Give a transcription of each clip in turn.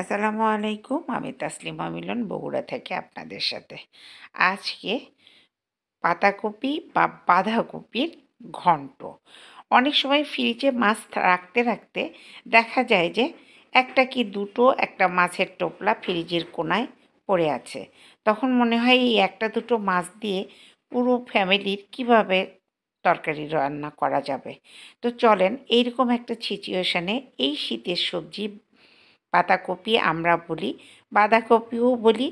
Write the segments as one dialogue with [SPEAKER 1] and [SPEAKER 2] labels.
[SPEAKER 1] আসসালামু আলাইকুম আমি তাসলিমা মিলন বগুড়া থেকে আপনাদের সাথে আজকে পাতাকপি বা বাঁধাকপির ঘন্ট অনেক সময় ফ্রিজে মাছ রাখতে রাখতে দেখা যায় যে একটা কি দুটো একটা মাছের টোপলা ফ্রিজের কোনায় পড়ে আছে তখন মনে হয় এই একটা দুটো মাছ দিয়ে পুরো ফ্যামিলির কিভাবে তরকারি রান্না করা যাবে তো চলেন এইরকম একটা সিচুয়েশানে এই শীতের সবজি পাতাকপি আমরা বলি বাঁধাকপিও বলি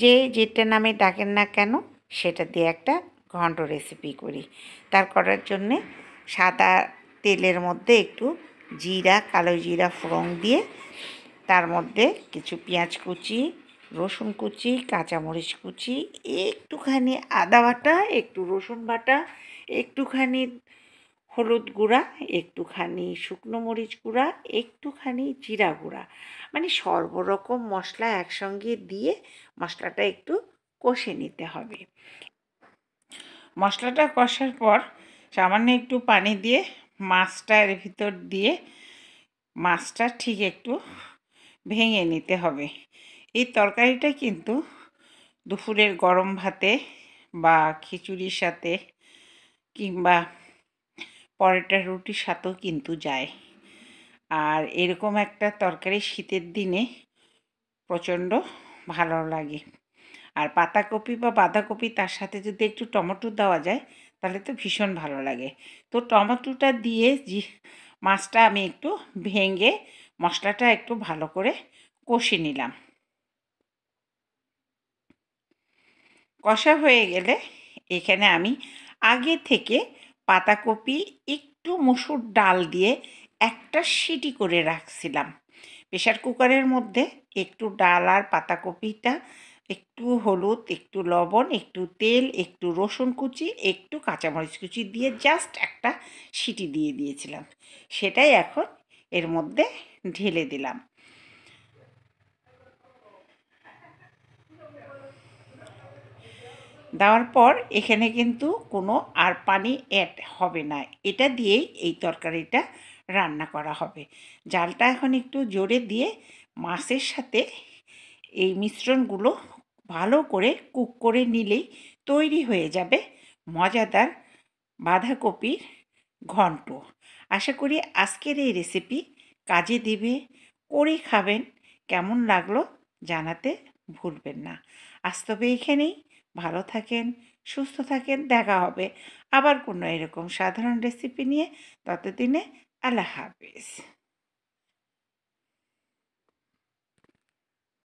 [SPEAKER 1] যে যেটা নামে ডাকেন না কেন সেটা দিয়ে একটা ঘন্ট রেসিপি করি তার করার জন্যে সাদা তেলের মধ্যে একটু জিরা কালো জিরা ফোড়ং দিয়ে তার মধ্যে কিছু পেঁয়াজ কুচি রসুন কুচি কাঁচামরিচ কুচি একটুখানি আদা বাটা একটু রসুন বাটা একটুখানি হলুদ গুঁড়া একটুখানি শুকনো মরিচ গুঁড়া একটুখানি জিরা গুঁড়া মানে সর্বরকম মশলা একসঙ্গে দিয়ে মশলাটা একটু কষে নিতে হবে মশলাটা কষার পর সামান্য একটু পানি দিয়ে মাছটা এর ভিতর দিয়ে মাছটা ঠিক একটু ভেঙে নিতে হবে এই তরকারিটা কিন্তু দুপুরের গরম ভাতে বা খিচুড়ির সাথে কিংবা পরোটা রুটির সাথেও কিন্তু যায় আর এরকম একটা তরকারি শীতের দিনে প্রচণ্ড ভালো লাগে আর পাতাকপি বা বাঁধাকপি তার সাথে যদি একটু টমেটো দেওয়া যায় তাহলে তো ভীষণ ভালো লাগে তো টমেটোটা দিয়ে মাছটা আমি একটু ভেঙে মশলাটা একটু ভালো করে কষে নিলাম কষা হয়ে গেলে এখানে আমি আগে থেকে পাতাকপি একটু মসুর ডাল দিয়ে একটা সিটি করে রাখছিলাম প্রেশার কুকারের মধ্যে একটু ডাল আর পাতাকপিটা একটু হলুদ একটু লবণ একটু তেল একটু রসুন কুচি একটু কাঁচামরিচ কুচি দিয়ে জাস্ট একটা সিটি দিয়ে দিয়েছিলাম সেটাই এখন এর মধ্যে ঢেলে দিলাম দেওয়ার পর এখানে কিন্তু কোনো আর পানি অ্যাড হবে না এটা দিয়েই এই তরকারিটা রান্না করা হবে জালটা এখন একটু জোরে দিয়ে মাছের সাথে এই মিশ্রণগুলো ভালো করে কুক করে নিলেই তৈরি হয়ে যাবে মজাদার বাঁধাকপির ঘন্ট আশা করি আজকের এই রেসিপি কাজে দেবে করে খাবেন কেমন লাগলো জানাতে ভুলবেন না আজ তবে এখানেই ভালো থাকেন সুস্থ থাকেন দেখা হবে আবার কোনো এরকম সাধারণ রেসিপি নিয়ে ততদিনে আল্লাহ হাফিজ